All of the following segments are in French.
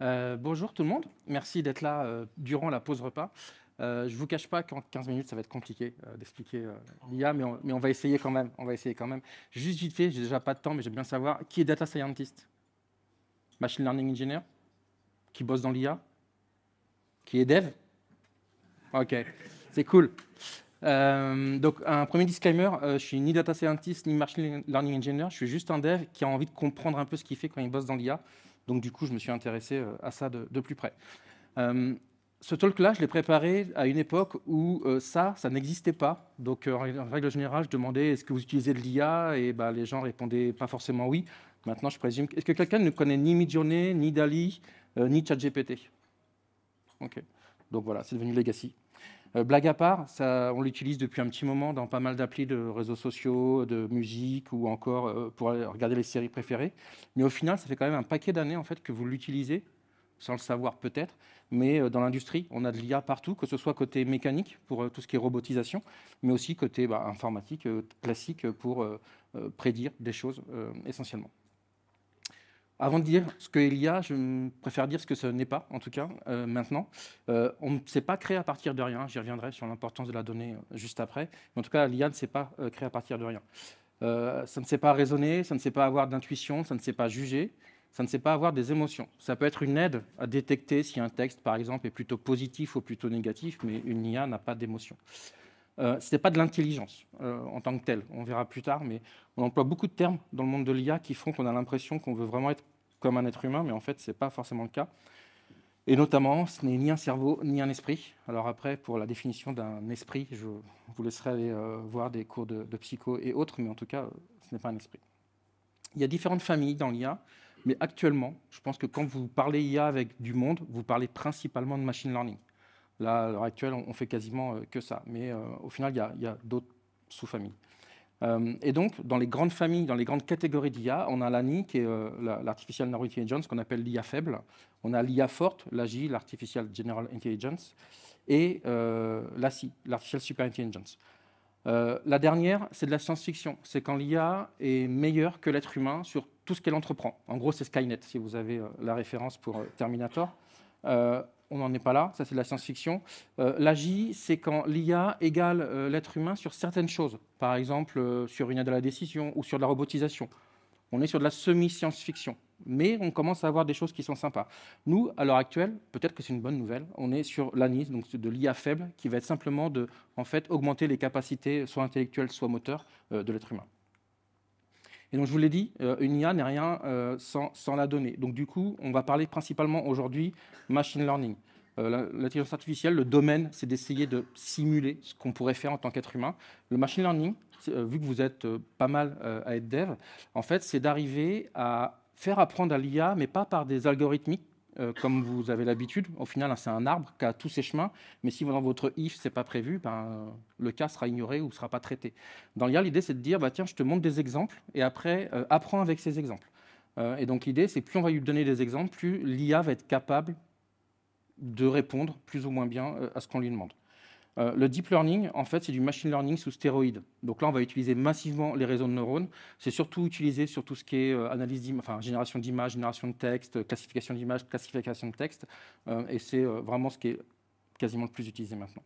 Euh, bonjour tout le monde, merci d'être là euh, durant la pause repas. Euh, je ne vous cache pas qu'en 15 minutes, ça va être compliqué d'expliquer l'IA, mais, on va essayer quand même. On va essayer quand même. Juste vite fait, j'ai déjà pas de temps, mais j'aime bien savoir qui est data scientist Machine learning engineer Qui bosse dans l'IA Qui est dev Ok, c'est cool. donc, un premier disclaimer, je ne suis ni data scientist ni machine learning engineer, je suis juste un dev qui a envie de comprendre un peu ce qu'il fait quand il bosse dans l'IA. Donc du coup, je me suis intéressé euh, à ça de, plus près. Euh, ce talk-là, je l'ai préparé à une époque où euh, ça, ça n'existait pas. Donc en règle générale, je demandais est-ce que vous utilisez de l'IA Et bah, les gens répondaient pas forcément oui. Maintenant, je présume. Est-ce que quelqu'un ne connaît ni Midjourney, ni Dali, ni ChatGPT Ok. Donc voilà, c'est devenu legacy. Euh, blague à part, ça, on l'utilise depuis un petit moment dans pas mal d'applis de réseaux sociaux, de musique ou encore euh, pour regarder les séries préférées. Mais au final, ça fait quand même un paquet d'années en fait que vous l'utilisez, sans le savoir peut-être. Mais euh, dans l'industrie, on a de l'IA partout, que ce soit côté mécanique pour tout ce qui est robotisation, mais aussi côté bah, informatique classique pour prédire des choses essentiellement. Avant de dire ce qu'il y a, je préfère dire ce que ce n'est pas, en tout cas, euh, maintenant. Euh, on ne s'est pas créé à partir de rien. J'y reviendrai sur l'importance de la donnée euh, juste après. Mais en tout cas, l'IA ne s'est pas créé à partir de rien. ça ne sait pas raisonner, ça ne sait pas avoir d'intuition, ça ne sait pas juger, ça ne sait pas avoir des émotions. Ça peut être une aide à détecter si un texte, par exemple, est plutôt positif ou plutôt négatif, mais une IA n'a pas d'émotion. Euh, ce n'est pas de l'intelligence euh, en tant que telle, on verra plus tard, mais on emploie beaucoup de termes dans le monde de l'IA qui font qu'on a l'impression qu'on veut vraiment être comme un être humain, mais en fait, ce n'est pas forcément le cas. Et notamment, ce n'est ni un cerveau ni un esprit. Alors après, pour la définition d'un esprit, je vous laisserai euh, voir des cours de, de, psycho et autres, mais en tout cas, ce n'est pas un esprit. Il y a différentes familles dans l'IA, mais actuellement, je pense que quand vous parlez IA avec du monde, vous parlez principalement de machine learning. Là, à l'heure actuelle, on, fait quasiment euh, que ça. Mais euh, au final, il y a, d'autres sous-familles. Euh, et donc, dans les grandes familles, dans les grandes catégories d'IA, on a l'ANI, qui est l'Artificial Narrow Intelligence, qu'on appelle l'IA faible. On a l'IA forte, l'AGI, l'Artificial General Intelligence, et l'ACI, l'Artificial Super Intelligence. la dernière, c'est de la science-fiction. C'est quand l'IA est meilleure que l'être humain sur tout ce qu'elle entreprend. En gros, c'est Skynet, si vous avez la référence pour euh, Terminator on n'en est pas là, ça c'est de la science-fiction. Euh, L'AGI, c'est quand l'IA égale euh, l'être humain sur certaines choses, par exemple euh, sur une aide à la décision ou sur de la robotisation. On est sur de la semi-science-fiction, mais on commence à avoir des choses qui sont sympas. Nous, à l'heure actuelle, peut-être que c'est une bonne nouvelle, on est sur l'ANIS, donc de l'IA faible, qui va être simplement de, en fait, augmenter les capacités, soit intellectuelles, soit moteurs, de l'être humain. Et donc, je vous l'ai dit, euh, une IA n'est rien euh, sans, la donnée. Donc, du coup, on va parler principalement aujourd'hui machine learning. Euh, l'intelligence artificielle, le domaine, c'est d'essayer de simuler ce qu'on pourrait faire en tant qu'être humain. Le machine learning, vu que vous êtes pas mal à être dev, en fait, c'est d'arriver à faire apprendre à l'IA, mais pas par des algorithmiques euh, comme vous avez l'habitude. Au final, hein, c'est un arbre qui a tous ses chemins, mais si dans votre if, c'est pas prévu, ben, le cas sera ignoré ou ne sera pas traité. Dans l'IA, l'idée, c'est de dire, bah, tiens, je te montre des exemples, et après, euh, apprends avec ces exemples. Euh, et donc l'idée, c'est plus on va lui donner des exemples, plus l'IA va être capable de répondre plus ou moins bien à ce qu'on lui demande. Euh, le deep learning, en fait, c'est du machine learning sous stéroïde. Donc là, on va utiliser massivement les réseaux de neurones. C'est surtout utilisé sur tout ce qui est euh, génération d'images, génération de textes, classification d'images, classification de texte. Euh, et c'est vraiment ce qui est quasiment le plus utilisé maintenant.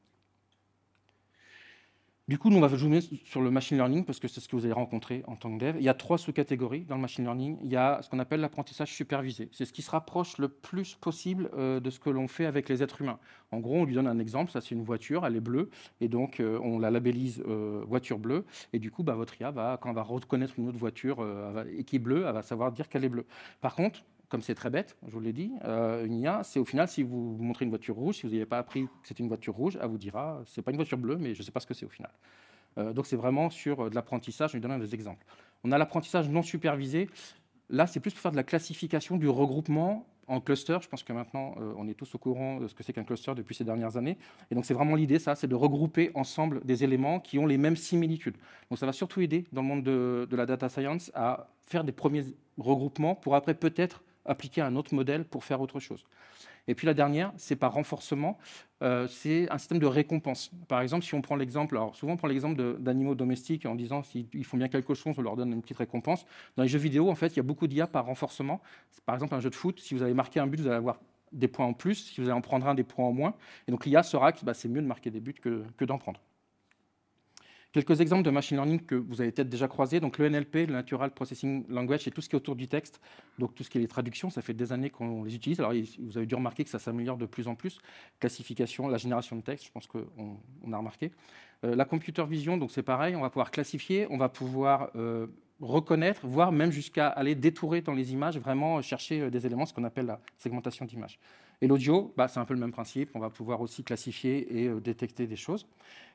Du coup, nous, on va jouer sur le machine learning parce que c'est ce que vous avez rencontré en tant que dev. Il y a trois sous-catégories dans le machine learning. Il y a ce qu'on appelle l'apprentissage supervisé. C'est ce qui se rapproche le plus possible euh, de ce que l'on fait avec les êtres humains. En gros, on lui donne un exemple. Ça, c'est une voiture, elle est bleue. Et donc, euh, on la labellise euh, voiture bleue. Et du coup, bah, votre IA, va, quand elle va reconnaître une autre voiture et qui est bleue, elle va savoir dire qu'elle est bleue. Par contre, comme c'est très bête, je vous l'ai dit, euh, une IA, c'est au final, si vous montrez une voiture rouge, si vous n'avez pas appris que c'est une voiture rouge, elle vous dira, c'est pas une voiture bleue, mais je ne sais pas ce que c'est au final. Euh, donc c'est vraiment sur euh, de l'apprentissage, je vais donner des exemples. On a l'apprentissage non supervisé. Là, c'est plus pour faire de la classification, du regroupement en cluster. Je pense que maintenant, euh, on est tous au courant de ce que c'est qu'un cluster depuis ces dernières années. Et donc, c'est vraiment l'idée, ça, c'est de regrouper ensemble des éléments qui ont les mêmes similitudes. Donc, ça va surtout aider dans le monde de la data science à faire des premiers regroupements pour après peut-être appliquer un autre modèle pour faire autre chose. Et puis la dernière, c'est par renforcement, euh, c'est un système de récompense. Par exemple, si on prend l'exemple, alors souvent on prend l'exemple d'animaux domestiques en disant s'ils font bien quelque chose, on leur donne une petite récompense. Dans les jeux vidéo, en fait, il y a beaucoup d'IA par renforcement. Par exemple, un jeu de foot, si vous avez marqué un but, vous allez avoir des points en plus, si vous allez en prendre un, des points en moins. Et donc l'IA saura que bah, c'est mieux de marquer des buts que d'en prendre. Quelques exemples de machine learning que vous avez peut-être déjà croisés. Donc le NLP, le Natural Processing Language, et tout ce qui est autour du texte. Donc tout ce qui est les traductions, ça fait des années qu'on les utilise. Alors vous avez dû remarquer que ça s'améliore de plus en plus. Classification, la génération de texte, je pense qu'on on a remarqué. Euh, la computer vision, donc c'est pareil, on va pouvoir classifier, on va pouvoir euh, reconnaître, voire même jusqu'à aller détourer dans les images, vraiment chercher euh, des éléments, ce qu'on appelle la segmentation d'image. Et l'audio, bah, c'est un peu le même principe. On va pouvoir aussi classifier et euh, détecter des choses.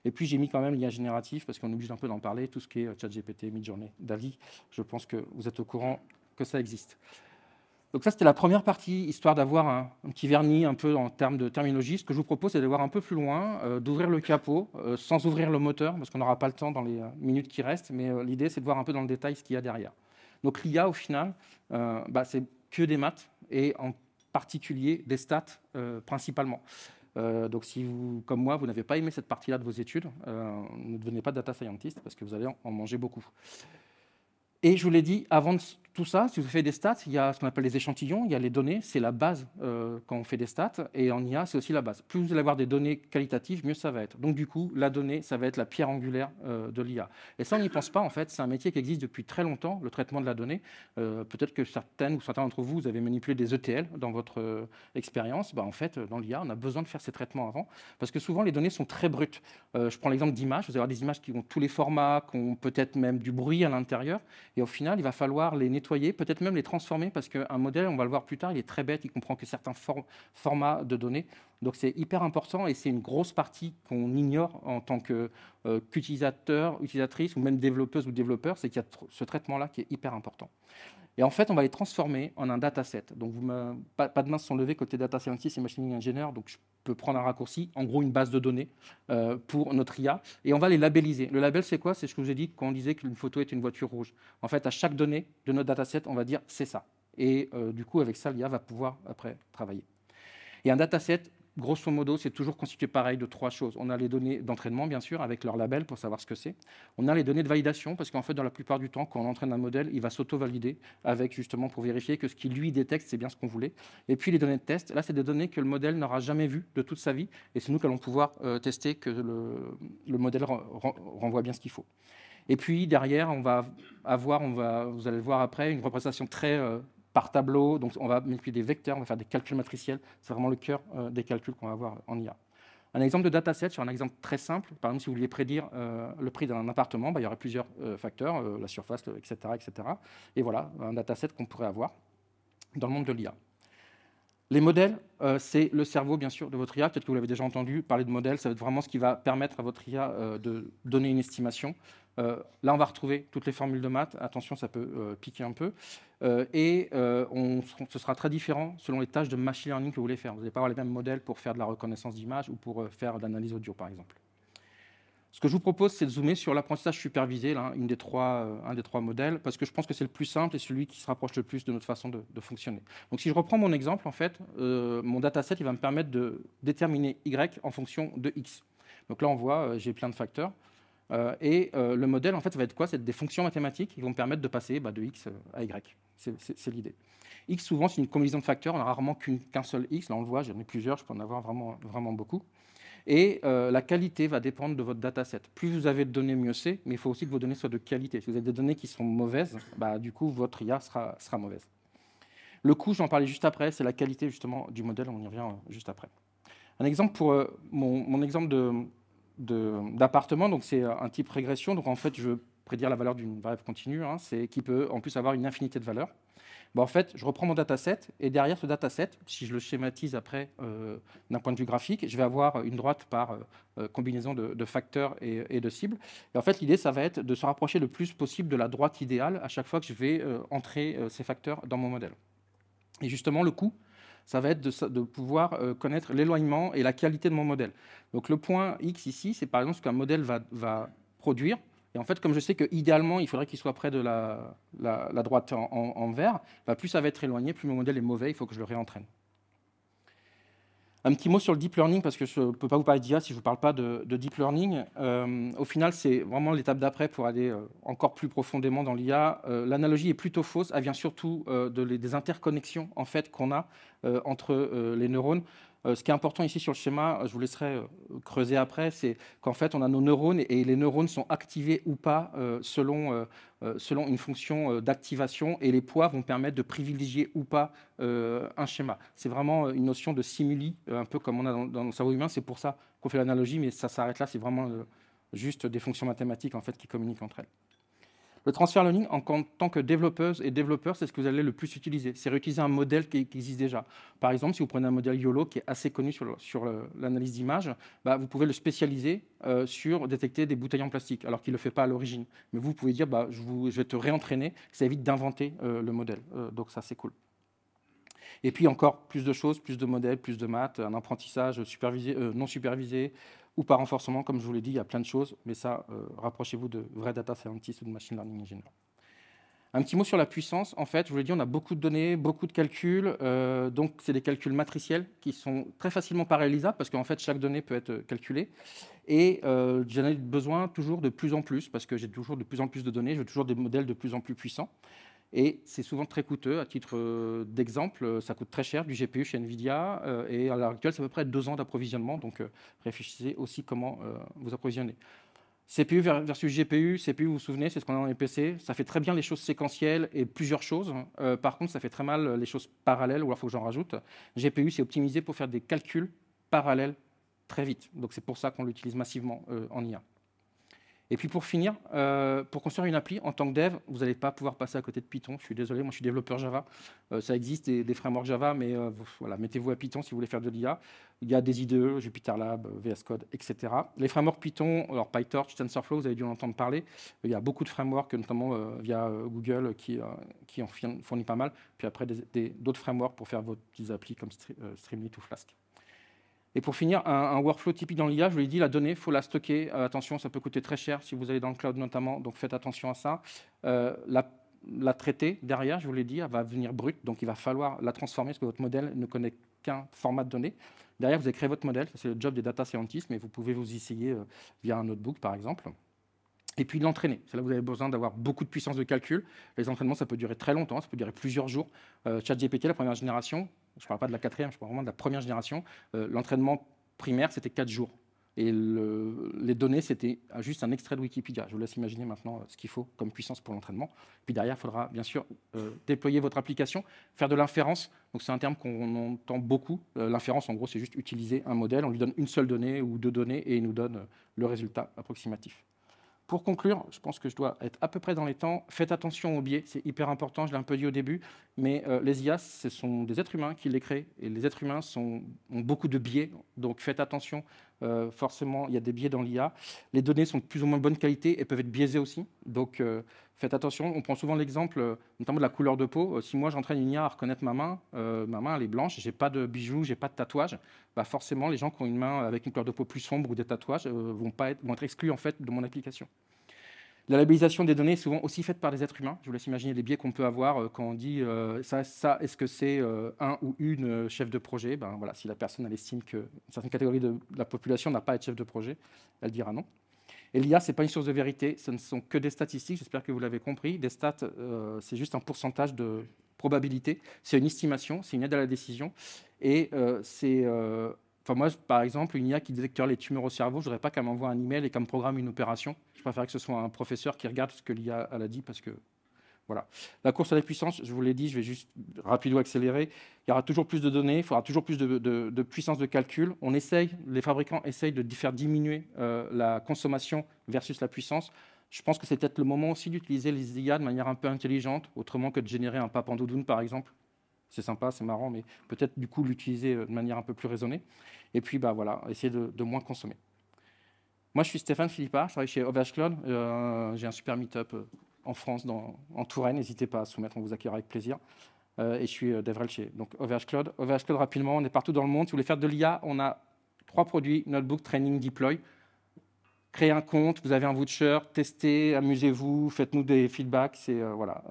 Et puis j'ai mis quand même l'IA génératif parce qu'on est un peu d'en parler, tout ce qui est euh, ChatGPT, Midjourney, d'avis. Je pense que vous êtes au courant que ça existe. Donc ça, c'était la première partie, histoire d'avoir un, petit vernis un peu en termes de terminologie. Ce que je vous propose, c'est d'aller voir un peu plus loin, euh, d'ouvrir le capot, sans ouvrir le moteur, parce qu'on n'aura pas le temps dans les minutes qui restent, mais l'idée, c'est de voir un peu dans le détail ce qu'il y a derrière. Donc l'IA, au final, bah, c'est que des maths, et en particulier des stats euh, principalement. Euh, donc si vous, comme moi, vous n'avez pas aimé cette partie-là de vos études, euh, ne devenez pas data scientist parce que vous allez en manger beaucoup. Et je vous l'ai dit, avant tout ça, si vous faites des stats, il y a ce qu'on appelle les échantillons, il y a les données, c'est la base euh, quand on fait des stats, et en IA, c'est aussi la base. Plus vous allez avoir des données qualitatives, mieux ça va être. Donc du coup, la donnée, ça va être la pierre angulaire euh, de l'IA. Et ça, on n'y pense pas, en fait, c'est un métier qui existe depuis très longtemps, le traitement de la donnée. Euh, peut-être que certaines ou certains d'entre vous, vous avez manipulé des ETL dans votre expérience. Bah, en fait, dans l'IA, on a besoin de faire ces traitements avant, parce que souvent, les données sont très brutes. je prends l'exemple d'images, vous allez avoir des images qui ont tous les formats, qui ont peut-être même du bruit à l'intérieur, et au final, il va falloir les nettoyer, peut-être même les transformer, parce qu'un modèle, on va le voir plus tard, il est très bête, il comprend que certains formats de données. Donc c'est hyper important et c'est une grosse partie qu'on ignore en tant euh, qu'utilisateur, utilisatrice ou même développeuse ou développeur, c'est qu'il y a ce traitement-là qui est hyper important. Et en fait, on va les transformer en un dataset. Donc, vous pas, pas, de mains sont levées côté data scientist et machine learning engineer. Donc, je peux prendre un raccourci, en gros, une base de données euh, pour notre IA. Et on va les labelliser. Le label, c'est quoi C'est ce que je vous ai dit quand on disait qu'une photo est une voiture rouge. En fait, à chaque donnée de notre dataset, on va dire c'est ça. Et euh, du coup, avec ça, l'IA va pouvoir après travailler. Et un dataset Grosso modo, c'est toujours constitué pareil de trois choses. On a les données d'entraînement, bien sûr, avec leur label pour savoir ce que c'est. On a les données de validation, parce qu'en fait, dans la plupart du temps, quand on entraîne un modèle, il va s'auto-valider avec justement pour vérifier que ce qu'il lui détecte, c'est bien ce qu'on voulait. Et puis les données de test, là, c'est des données que le modèle n'aura jamais vues de toute sa vie, et c'est nous qui allons pouvoir euh, tester que le, modèle renvoie bien ce qu'il faut. Et puis derrière, on va avoir, on va, vous allez voir après, une représentation très euh, par tableau. Donc on va multiplier des vecteurs, on va faire des calculs matriciels. C'est vraiment le cœur euh, des calculs qu'on va avoir en IA. Un exemple de dataset sur un exemple très simple. Par exemple, si vous vouliez prédire euh, le prix d'un appartement, bah, il y aurait plusieurs euh, facteurs, la surface, etc., etc. Et voilà un dataset qu'on pourrait avoir dans le monde de l'IA. Les modèles, euh, c'est le cerveau, bien sûr, de votre IA. Peut-être que vous l'avez déjà entendu parler de modèles. Ça va être vraiment ce qui va permettre à votre IA euh, de donner une estimation. Euh, là, on va retrouver toutes les formules de maths. Attention, ça peut piquer un peu. et ce sera très différent selon les tâches de machine learning que vous voulez faire. Vous n'allez pas avoir les mêmes modèles pour faire de la reconnaissance d'images ou pour faire de l'analyse audio, par exemple. Ce que je vous propose, c'est de zoomer sur l'apprentissage supervisé, là, une des trois, euh, un des trois modèles, parce que je pense que c'est le plus simple et celui qui se rapproche le plus de notre façon de, fonctionner. Donc si je reprends mon exemple, en fait, euh, mon dataset, il va me permettre de déterminer Y en fonction de X. Donc là, on voit, euh, j'ai plein de facteurs. et le modèle, en fait, ça va être quoi C'est des fonctions mathématiques qui vont me permettre de passer bah, de X à Y. C'est l'idée. X, souvent, c'est une combinaison de facteurs. On n'a rarement qu'un seul X. Là, on le voit, j'en ai plusieurs. Je peux en avoir vraiment, vraiment beaucoup. Et euh, la qualité va dépendre de votre dataset. Plus vous avez de données, mieux c'est, mais il faut aussi que vos données soient de qualité. Si vous avez des données qui sont mauvaises, bah, du coup, votre IA sera, mauvaise. Le coût, j'en parlais juste après, c'est la qualité justement du modèle, on y revient euh, juste après. Un exemple pour euh, mon, mon, exemple d'appartement, de, donc c'est un type régression, donc en fait, je veux prédire la valeur d'une variable continue, hein. c'est qui peut en plus avoir une infinité de valeurs. Bah, en fait, je reprends mon dataset et derrière ce dataset, si je le schématise après euh, d'un point de vue graphique, je vais avoir une droite par euh, euh, combinaison de, facteurs et, de cibles. Et en fait, l'idée, ça va être de se rapprocher le plus possible de la droite idéale à chaque fois que je vais entrer ces facteurs dans mon modèle. Et justement, le coût, ça va être de, pouvoir connaître l'éloignement et la qualité de mon modèle. Donc le point X ici, c'est par exemple ce qu'un modèle va produire et en fait, comme je sais que idéalement, il faudrait qu'il soit près de la, droite en, vert, bah, plus ça va être éloigné, plus mon modèle est mauvais, il faut que je le réentraîne. Un petit mot sur le deep learning, parce que je ne peux pas vous parler d'IA si je ne vous parle pas de, deep learning. Euh, au final, c'est vraiment l'étape d'après pour aller euh, encore plus profondément dans l'IA. Euh, l'analogie est plutôt fausse, elle vient surtout des interconnexions en fait, qu'on a entre les neurones. Euh, ce qui est important ici sur le schéma, euh, je vous laisserai euh, creuser après, c'est qu'en fait, on a nos neurones et, les neurones sont activés ou pas selon, une fonction d'activation et les poids vont permettre de privilégier ou pas un schéma. C'est vraiment une notion de simuli, un peu comme on a dans, le cerveau humain. C'est pour ça qu'on fait l'analogie, mais ça s'arrête là. C'est vraiment juste des fonctions mathématiques en fait qui communiquent entre elles. Le transfert learning, en tant que développeuse et développeur, c'est ce que vous allez le plus utiliser. C'est réutiliser un modèle qui, existe déjà. Par exemple, si vous prenez un modèle YOLO qui est assez connu sur, l'analyse d'images, bah, vous pouvez le spécialiser euh, sur détecter des bouteilles en plastique, alors qu'il ne le fait pas à l'origine. Mais vous pouvez dire, bah, je, vais te réentraîner, ça évite d'inventer euh, le modèle. Euh, donc ça, c'est cool. Et puis encore plus de choses, plus de modèles, plus de maths, un apprentissage supervisé, non supervisé, ou par renforcement, comme je vous l'ai dit, il y a plein de choses, mais ça, euh, rapprochez-vous de vrais data scientists ou de machine learning engineers. Un petit mot sur la puissance. En fait, je vous l'ai dit, on a beaucoup de données, beaucoup de calculs. Euh, donc, c'est des calculs matriciels qui sont très facilement parallélisables parce qu'en fait, chaque donnée peut être calculée. Et euh, j'en ai besoin toujours de plus en plus parce que j'ai toujours de plus en plus de données, Je j'ai toujours des modèles de plus en plus puissants. Et c'est souvent très coûteux. À titre euh, d'exemple, euh, ça coûte très cher du GPU chez NVIDIA. Euh, et à l'heure actuelle, c'est à peu près deux ans d'approvisionnement. Donc réfléchissez aussi comment vous approvisionnez. CPU versus GPU, CPU, vous vous souvenez, c'est ce qu'on a dans les PC. Ça fait très bien les choses séquentielles et plusieurs choses. par contre, ça fait très mal les choses parallèles, ou alors il faut que j'en rajoute. GPU, c'est optimisé pour faire des calculs parallèles très vite. Donc c'est pour ça qu'on l'utilise massivement en IA. Et puis pour finir, euh, pour construire une appli en tant que dev, vous n'allez pas pouvoir passer à côté de Python. Je suis désolé, moi je suis développeur Java. Euh, ça existe des, frameworks Java, mais euh, voilà, mettez-vous à Python si vous voulez faire de l'IA. Il y a des IDE, JupyterLab, VS Code, etc. Les frameworks Python, alors PyTorch, TensorFlow, vous avez dû en entendre parler. Il y a beaucoup de frameworks, notamment via Google, qui, qui en fournit pas mal. Puis après, d'autres frameworks pour faire vos petites applis comme Streamlit ou Flask. Et pour finir, un, workflow typique dans l'IA, je vous l'ai dit, la donnée, il faut la stocker. Euh, attention, ça peut coûter très cher si vous allez dans le cloud notamment, donc faites attention à ça. Euh, la, traiter derrière, je vous l'ai dit, elle va venir brute, donc il va falloir la transformer parce que votre modèle ne connaît qu'un format de données. Derrière, vous avez créé votre modèle, c'est le job des data scientists, mais vous pouvez vous essayer euh, via un notebook par exemple. Et puis l'entraîner. C'est là où vous avez besoin d'avoir beaucoup de puissance de calcul. Les entraînements, ça peut durer très longtemps, ça peut durer plusieurs jours. ChatGPT, la première génération, je ne parle pas de la quatrième, je parle vraiment de la première génération, euh, l'entraînement primaire, c'était quatre jours. Et les données, c'était juste un extrait de Wikipédia. Je vous laisse imaginer maintenant euh, ce qu'il faut comme puissance pour l'entraînement. Puis derrière, il faudra bien sûr euh, déployer votre application, faire de l'inférence. Donc c'est un terme qu'on entend beaucoup. l'inférence, en gros, c'est juste utiliser un modèle. On lui donne une seule donnée ou deux données et il nous donne le résultat approximatif. Pour conclure, je pense que je dois être à peu près dans les temps. Faites attention aux biais, c'est hyper important, je l'ai un peu dit au début, mais euh, les IA, ce sont des êtres humains qui les créent, et les êtres humains ont beaucoup de biais, donc faites attention, euh, forcément, il y a des biais dans l'IA. Les données sont de plus ou moins bonne qualité et peuvent être biaisées aussi, donc euh, Faites attention, on prend souvent l'exemple euh, notamment de la couleur de peau. Euh, si moi j'entraîne une IA à reconnaître ma main, euh, ma main elle est blanche, je n'ai pas de bijoux, je n'ai pas de tatouage, bah forcément les gens qui ont une main avec une couleur de peau plus sombre ou des tatouages vont, pas être, exclus en fait de mon application. La labellisation des données est souvent aussi faite par des êtres humains. Je vous laisse imaginer les biais qu'on peut avoir quand on dit ça, est-ce que c'est un ou une chef de projet ben, voilà, Si la personne estime qu'une certaine catégorie de la population n'a pas à être chef de projet, elle dira non. Et l'IA, ce n'est pas une source de vérité, ce ne sont que des statistiques, j'espère que vous l'avez compris. Des stats, euh, c'est juste un pourcentage de probabilité, c'est une estimation, c'est une aide à la décision. Et euh, c'est... Euh, enfin, moi, par exemple, une IA qui détecte les tumeurs au cerveau, je voudrais pas qu'elle m'envoie un email et qu'elle me programme une opération. Je préfère que ce soit un professeur qui regarde ce que l'IA a dit parce que voilà. La course à la puissance, je vous l'ai dit, je vais juste rapidement accélérer. Il y aura toujours plus de données, il faudra toujours plus de, puissance de calcul. On essaye, les fabricants essayent de faire diminuer euh, la consommation versus la puissance. Je pense que c'est peut-être le moment aussi d'utiliser les IA de manière un peu intelligente, autrement que de générer un papandoudoun, par exemple. C'est sympa, c'est marrant, mais peut-être du coup l'utiliser euh, de manière un peu plus raisonnée. Et puis, bah, voilà, essayer de, moins consommer. Moi, je suis Stéphane Philippard, je travaille chez OVH Cloud. Euh, j'ai un super meet-up en France, en Touraine. N'hésitez pas à soumettre, on vous accueillera avec plaisir. Euh, et je suis euh, Devrel chez donc OVH Cloud. rapidement, on est partout dans le monde. Si vous voulez faire de l'IA, on a trois produits, Notebook, Training, Deploy. Créez un compte, vous avez un voucher, testez, amusez-vous, faites-nous des feedbacks. Euh, voilà,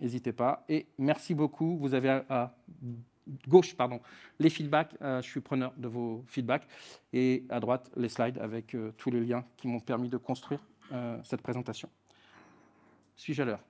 n'hésitez pas. Et merci beaucoup. Vous avez à, gauche, pardon, les feedbacks. je suis preneur de vos feedbacks. Et à droite, les slides avec tous les liens qui m'ont permis de construire cette présentation. Suis-je à l'heure